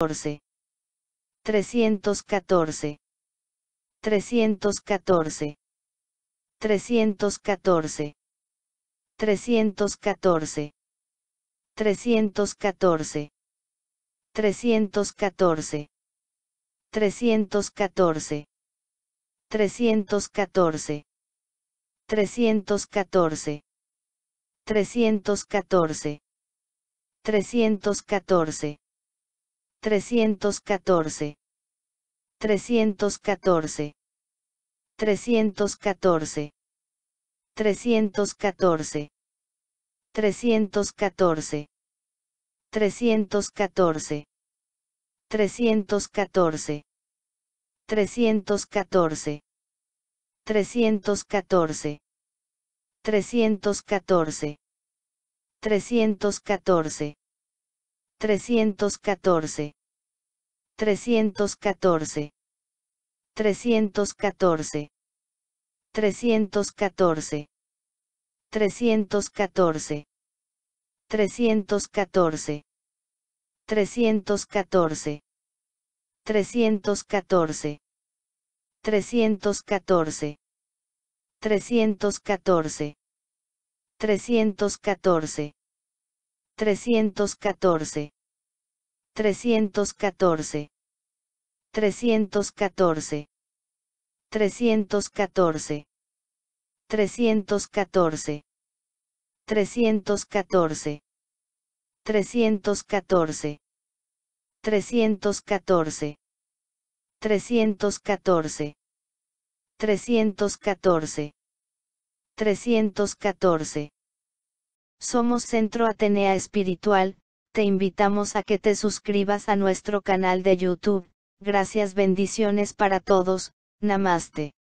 314. 314. 314. 314. 314. 314. 314. 314. 314. 314. 314. 314. 314. 314. 314. 314. 314. 314. 314. 314. 314. 314. 314. 314. 314. 314. 314. 314. 314. 314. 314. 314. 314. 314. 314. 314. 314. 314. 314. 314. 314. 314. 314. 314. 314. Somos Centro Atenea Espiritual, te invitamos a que te suscribas a nuestro canal de YouTube. Gracias bendiciones para todos, namaste.